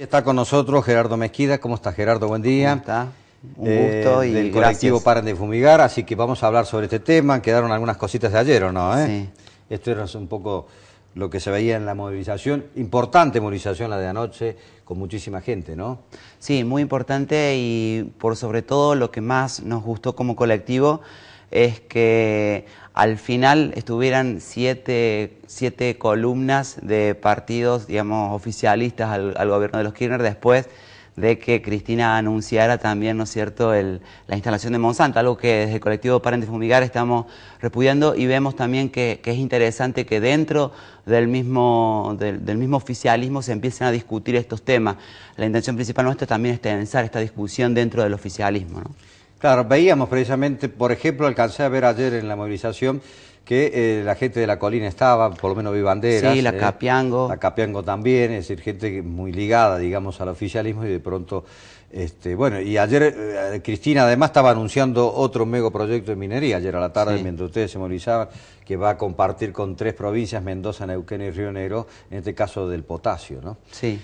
Está con nosotros Gerardo Mezquida. ¿Cómo está, Gerardo? Buen día. está? Un eh, gusto y Del colectivo Paren de Fumigar, así que vamos a hablar sobre este tema. Quedaron algunas cositas de ayer, ¿o no? Eh? Sí. Esto era un poco lo que se veía en la movilización. Importante movilización la de anoche, con muchísima gente, ¿no? Sí, muy importante y por sobre todo lo que más nos gustó como colectivo es que al final estuvieran siete, columnas de partidos, oficialistas al, gobierno de los Kirchner después de que Cristina anunciara también, ¿no es cierto?, la instalación de Monsanto, algo que desde el colectivo Parentes Fumigar estamos repudiando y vemos también que, es interesante que dentro del mismo, oficialismo se empiecen a discutir estos temas. La intención principal nuestra también es tensar esta discusión dentro del oficialismo, Claro, veíamos precisamente, por ejemplo, alcancé a ver ayer en la movilización que eh, la gente de la colina estaba, por lo menos vi banderas. Sí, la eh, Capiango. La Capiango también, es decir, gente muy ligada, digamos, al oficialismo y de pronto... Este, bueno, y ayer eh, Cristina además estaba anunciando otro megaproyecto de minería, ayer a la tarde, mientras ustedes se movilizaban, que va a compartir con tres provincias, Mendoza, Neuquén y Río Negro, en este caso del potasio, ¿no? Sí.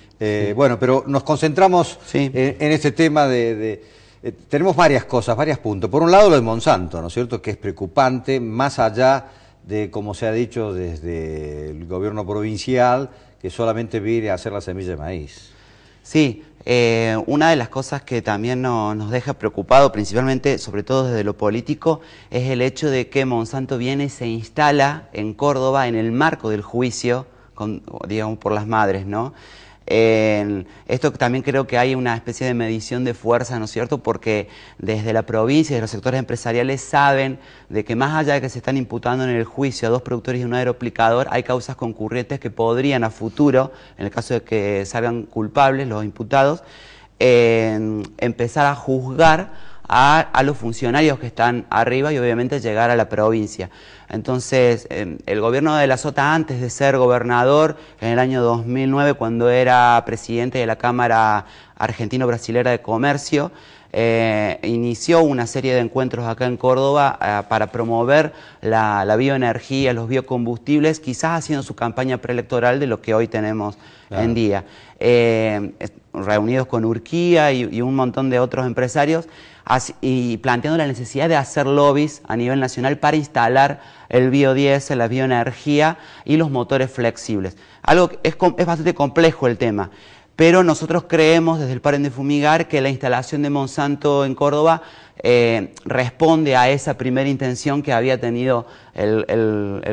Bueno, pero nos concentramos en, este tema de eh, tenemos varias cosas, varios puntos. Por un lado, lo de Monsanto, ¿no es cierto?, que es preocupante, más allá de, como se ha dicho desde el gobierno provincial, que solamente viene a hacer la semilla de maíz. Sí, eh, una de las cosas que también nos deja preocupado, principalmente, sobre todo desde lo político, es el hecho de que Monsanto viene y se instala en Córdoba en el marco del juicio, con, digamos, por las madres, ¿no? En esto también creo que hay una especie de medición de fuerza, ¿no es cierto? Porque desde la provincia y los sectores empresariales saben de que más allá de que se están imputando en el juicio a dos productores y un aeroplicador, hay causas concurrentes que podrían a futuro, en el caso de que salgan culpables los imputados, empezar a juzgar a, los funcionarios que están arriba y obviamente llegar a la provincia. Entonces, em, el gobierno de la Sota, antes de ser gobernador, en el año 2009, cuando era presidente de la Cámara Argentino-Brasilera de Comercio, eh, inició una serie de encuentros acá en Córdoba eh, para promover la, bioenergía, los biocombustibles, quizás haciendo su campaña preelectoral de lo que hoy tenemos en día. Eh, reunidos con Urquía y, un montón de otros empresarios y planteando la necesidad de hacer lobbies a nivel nacional para instalar el biodiesel, la bioenergía y los motores flexibles. Algo es, es bastante complejo el tema pero nosotros creemos desde el Paren de Fumigar que la instalación de Monsanto en Córdoba eh, responde a esa primera intención que había tenido el,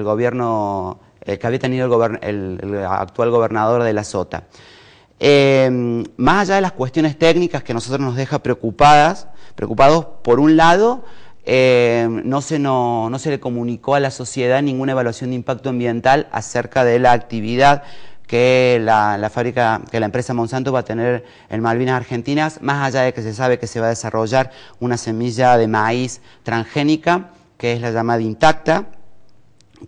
gobierno, eh, que había tenido el, actual gobernador de la Sota. Em, más allá de las cuestiones técnicas que nosotros nos deja preocupadas, preocupados por un lado, em, no, se no, se le comunicó a la sociedad ninguna evaluación de impacto ambiental acerca de la actividad que la, fábrica, que la empresa Monsanto va a tener en Malvinas Argentinas, más allá de que se sabe que se va a desarrollar una semilla de maíz transgénica, que es la llamada intacta,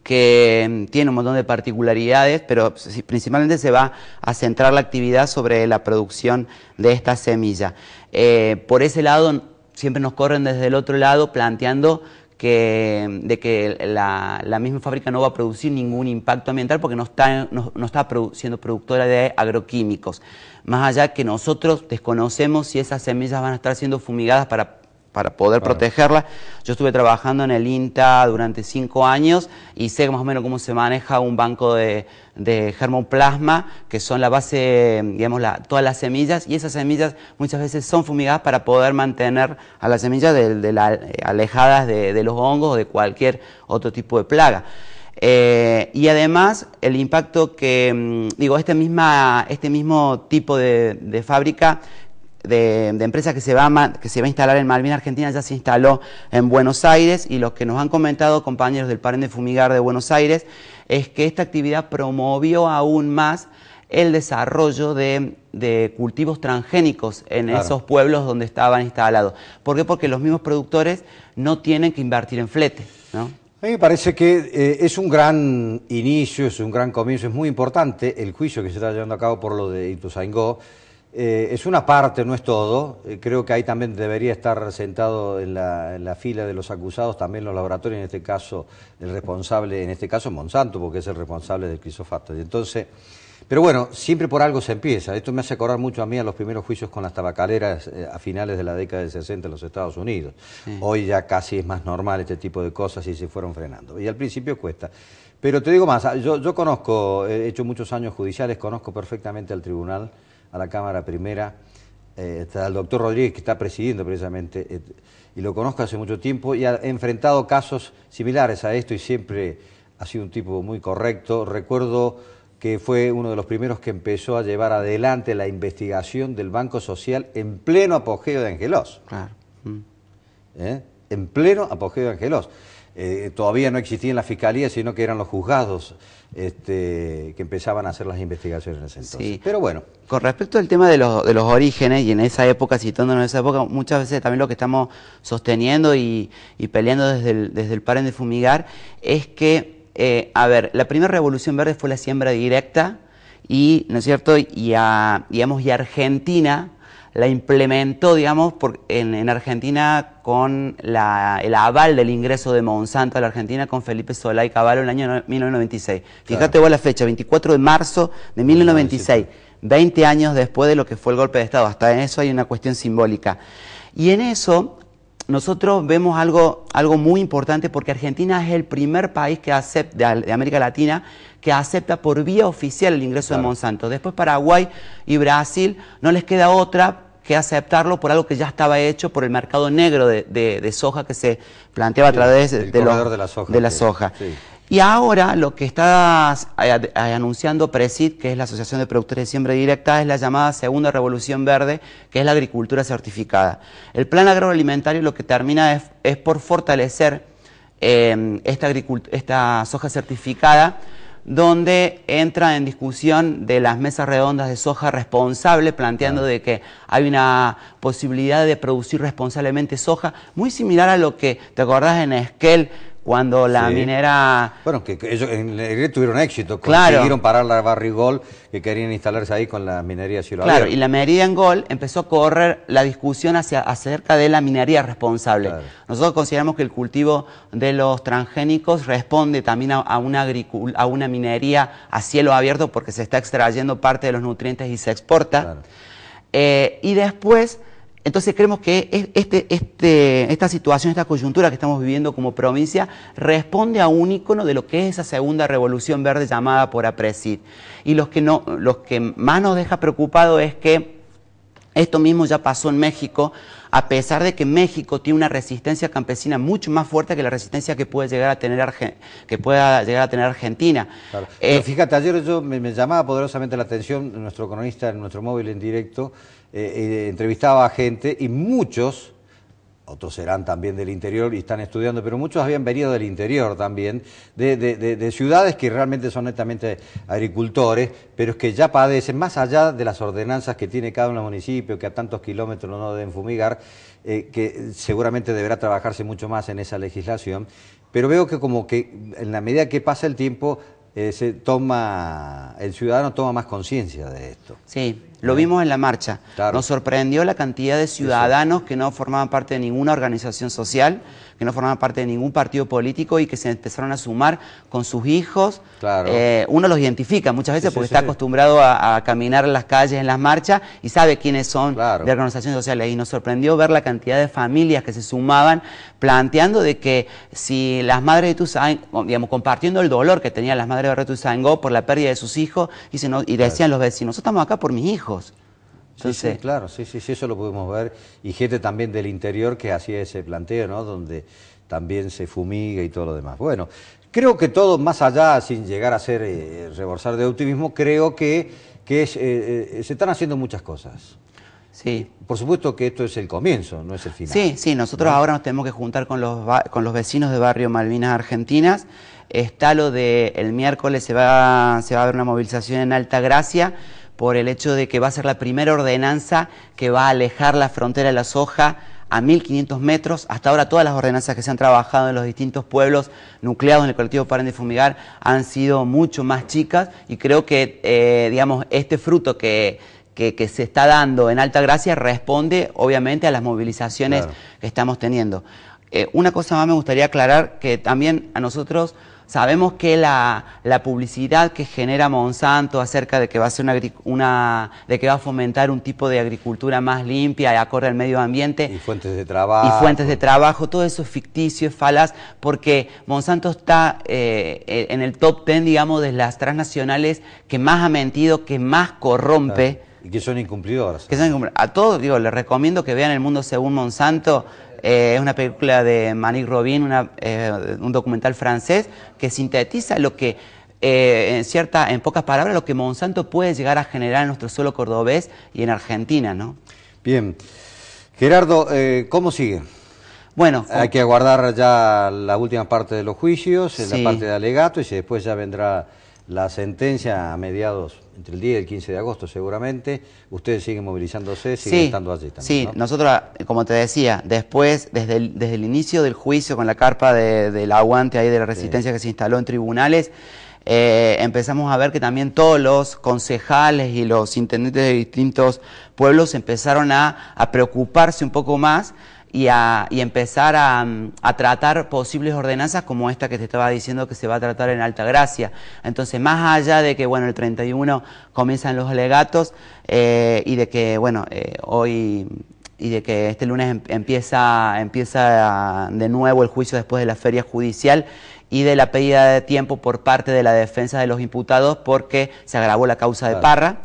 que mm, tiene un montón de particularidades, pero principalmente se va a centrar la actividad sobre la producción de esta semilla. Eh, por ese lado, siempre nos corren desde el otro lado planteando que, de que la, la, misma fábrica no va a producir ningún impacto ambiental porque no está, no, está siendo productora de agroquímicos. Más allá que nosotros desconocemos si esas semillas van a estar siendo fumigadas para para poder protegerla. Yo estuve trabajando en el INTA durante cinco años y sé más o menos cómo se maneja un banco de, germoplasma, que son la base, digamos, todas las semillas, y esas semillas muchas veces son fumigadas para poder mantener a las semillas alejadas de, los hongos o de cualquier otro tipo de plaga. Eh, y además, el impacto que, mm, digo, este, misma, este mismo tipo de fábrica de, empresa que se, va a, que se va a instalar en Malvinas Argentina ya se instaló en Buenos Aires y lo que nos han comentado compañeros del Paren de Fumigar de Buenos Aires es que esta actividad promovió aún más el desarrollo de, cultivos transgénicos en esos pueblos donde estaban instalados. ¿Por qué? Porque los mismos productores no tienen que invertir en flete. A mí me parece que eh, es un gran inicio, es un gran comienzo, es muy importante el juicio que se está llevando a cabo por lo de Ituzaingó. Eh, es una parte, no es todo. Eh, creo que ahí también debería estar sentado en la, fila de los acusados también los laboratorios, en este caso el responsable, en este caso Monsanto, porque es el responsable del crisofato. Entonces, pero bueno, siempre por algo se empieza. Esto me hace acordar mucho a mí a los primeros juicios con las tabacaleras eh, a finales de la década del 60 en los Estados Unidos. Hoy ya casi es más normal este tipo de cosas y se fueron frenando. Y al principio cuesta. Pero te digo más, ah, yo, yo conozco, he hecho muchos años judiciales, conozco perfectamente al tribunal a la Cámara Primera. Eh, está el doctor Rodríguez, que está presidiendo precisamente, eh, y lo conozco hace mucho tiempo, y ha enfrentado casos similares a esto y siempre ha sido un tipo muy correcto. Recuerdo que fue uno de los primeros que empezó a llevar adelante la investigación del Banco Social en pleno apogeo de Angelos. Claro. Mm. ¿Eh? En pleno apogeo de Angelos. Eh, todavía no existían la fiscalía, sino que eran los juzgados este, que empezaban a hacer las investigaciones en ese entonces. Pero bueno. Con respecto al tema de los, de los orígenes, y en esa época, citándonos en esa época, muchas veces también lo que estamos sosteniendo y, peleando desde el, desde el paren de fumigar es que, eh, a ver, la primera revolución verde fue la siembra directa y, ¿no es cierto?, y a, digamos, y Argentina la implementó, digamos, en, Argentina con el aval del ingreso de Monsanto a la Argentina con Felipe Solá y Caballo en el año 1996. Fíjate vos la fecha, 24 de marzo de 1996, 20 años después de lo que fue el golpe de Estado. Hasta en eso hay una cuestión simbólica. Y en eso nosotros vemos algo, algo muy importante porque Argentina es el primer país que acepta, de, América Latina que acepta por vía oficial el ingreso de Monsanto. Después Paraguay y Brasil no les queda otra que aceptarlo por algo que ya estaba hecho por el mercado negro de, soja que se planteaba a través de, de la soja. Y ahora lo que está eh, eh, anunciando PRESID, que es la Asociación de Productores de Siembra Directa, es la llamada Segunda Revolución Verde, que es la agricultura certificada. El plan agroalimentario lo que termina es, es por fortalecer eh, esta soja certificada donde entra en discusión de las mesas redondas de soja responsable, planteando de que hay una posibilidad de producir responsablemente soja, muy similar a lo que, ¿te acordás en Esquel? cuando la minera... Bueno, que, ellos en tuvieron éxito, consiguieron parar la barrigol que querían instalarse ahí con la minería cielo Claro, y la minería en Gol empezó a correr la discusión hacia, acerca de la minería responsable. Nosotros consideramos que el cultivo de los transgénicos responde también a, una a una minería a cielo abierto porque se está extrayendo parte de los nutrientes y se exporta. Eh, y después entonces creemos que este, este, esta situación, esta coyuntura que estamos viviendo como provincia, responde a un ícono de lo que es esa segunda revolución verde llamada por APRESID. Y lo que, que más nos deja preocupado es que esto mismo ya pasó en México, a pesar de que México tiene una resistencia campesina mucho más fuerte que la resistencia que puede llegar a tener, que pueda llegar a tener Argentina. Eh, fíjate, ayer yo me, llamaba poderosamente la atención, nuestro economista en nuestro móvil en directo eh, eh, entrevistaba a gente y muchos otros serán también del interior y están estudiando, pero muchos habían venido del interior también, de, ciudades que realmente son netamente agricultores, pero es que ya padecen, más allá de las ordenanzas que tiene cada uno de los municipios, que a tantos kilómetros no deben fumigar, eh, que seguramente deberá trabajarse mucho más en esa legislación, pero veo que como que en la medida que pasa el tiempo, eh, se toma, el ciudadano toma más conciencia de esto. Sí, lo vimos en la marcha. Nos sorprendió la cantidad de ciudadanos que no formaban parte de ninguna organización social, que no formaban parte de ningún partido político y que se empezaron a sumar con sus hijos. Eh, uno los identifica muchas veces porque está acostumbrado a, caminar en las calles, en las marchas y sabe quiénes son de organizaciones sociales. Y nos sorprendió ver la cantidad de familias que se sumaban planteando de que si las madres de Tuzango, digamos, compartiendo el dolor que tenían las madres de Tuzango por la pérdida de sus hijos, y, se y decían los vecinos, nosotros estamos acá por mis hijos sí, sí, claro, sí, sí, sí, eso lo pudimos ver. Y gente también del interior que hacía ese planteo, ¿no? Donde también se fumiga y todo lo demás. Bueno, creo que todo, más allá, sin llegar a ser eh, reborsar de optimismo, creo que, eh, eh, se están haciendo muchas cosas. Sí. Por supuesto que esto es el comienzo, no es el final. Sí, sí, nosotros ahora nos tenemos que juntar con los, con los vecinos de barrio Malvinas Argentinas. Está lo de el miércoles se va, se va a ver una movilización en Alta Gracia por el hecho de que va a ser la primera ordenanza que va a alejar la frontera de la soja a 1.500 metros. Hasta ahora todas las ordenanzas que se han trabajado en los distintos pueblos nucleados en el colectivo Paren de Fumigar han sido mucho más chicas y creo que, eh, digamos, este fruto que, que, se está dando en Alta Gracia responde obviamente a las movilizaciones que estamos teniendo. Eh, una cosa más me gustaría aclarar que también a nosotros Sabemos que la, publicidad que genera Monsanto acerca de que va a ser una, de que va a fomentar un tipo de agricultura más limpia y acorde al medio ambiente y fuentes de trabajo y fuentes de trabajo, todo eso es ficticio, es falaz, porque Monsanto está eh, en el top ten, digamos, de las transnacionales que más ha mentido, que más corrompe. Y que son incumplidoras. Que son A todos, digo, les recomiendo que vean el mundo según Monsanto. Eh, es una película de Manic Robin, eh, un documental francés que sintetiza lo que, eh, en, cierta, en pocas palabras, lo que Monsanto puede llegar a generar en nuestro suelo cordobés y en Argentina. ¿no? Bien. Gerardo, ¿cómo sigue? Bueno, hay que aguardar ya la última parte de los juicios, la parte de alegato y después ya vendrá la sentencia a mediados entre el 10 y el 15 de agosto seguramente, ustedes siguen movilizándose, siguen estando allí también. Sí, nosotros, eh, como te decía, después, desde el, desde el inicio del juicio con la carpa del aguante ahí de la resistencia que se instaló en tribunales, eh, empezamos a ver que también todos los concejales y los intendentes de distintos pueblos empezaron a preocuparse un poco más y, empezar a, tratar posibles ordenanzas como esta que te estaba diciendo que se va a tratar en Alta Gracia. Entonces, más allá de que, bueno, el 31 comienzan los alegatos eh, y de que, bueno, eh, hoy y de que este lunes em, empieza, empieza de nuevo el juicio después de la feria judicial y de la pedida de tiempo por parte de la defensa de los imputados porque se agravó la causa de Parra.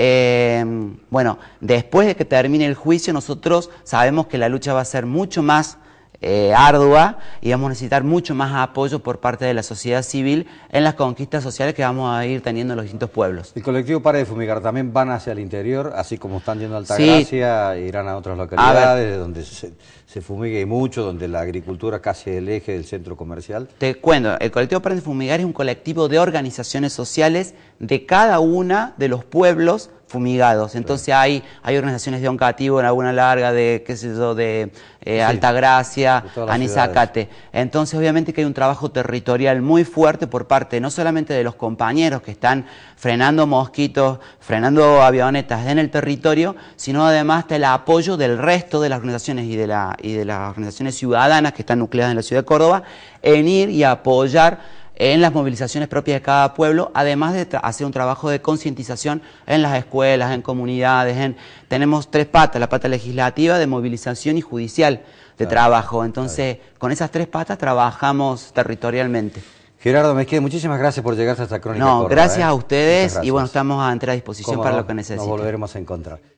Eh, bueno, después de que termine el juicio, nosotros sabemos que la lucha va a ser mucho más eh, ardua y vamos a necesitar mucho más apoyo por parte de la sociedad civil en las conquistas sociales que vamos a ir teniendo en los distintos pueblos. ¿El colectivo Para de Fumigar también van hacia el interior, así como están yendo a Altagracia, irán a otras localidades donde se, se, fumigue mucho, donde la agricultura casi es el eje del centro comercial? Te cuento, el colectivo Para de Fumigar es un colectivo de organizaciones sociales de cada una de los pueblos fumigados. Entonces hay, organizaciones de Oncativo en alguna Larga, de qué sé yo, de eh, Altagracia, Anizacate. Entonces obviamente que hay un trabajo territorial muy fuerte por parte no solamente de los compañeros que están frenando mosquitos, frenando avionetas en el territorio, sino además del apoyo del resto de las organizaciones y de, la, y de las organizaciones ciudadanas que están nucleadas en la ciudad de Córdoba en ir y apoyar en las movilizaciones propias de cada pueblo, además de hacer un trabajo de concientización en las escuelas, en comunidades. En, tenemos tres patas, la pata legislativa, de movilización y judicial de trabajo. Entonces, con esas tres patas trabajamos territorialmente. Gerardo Mezquida, muchísimas gracias por llegar hasta esta crónica. No, gracias ¿eh? a ustedes y bueno, estamos a entera disposición para lo que necesiten. Nos volveremos a encontrar.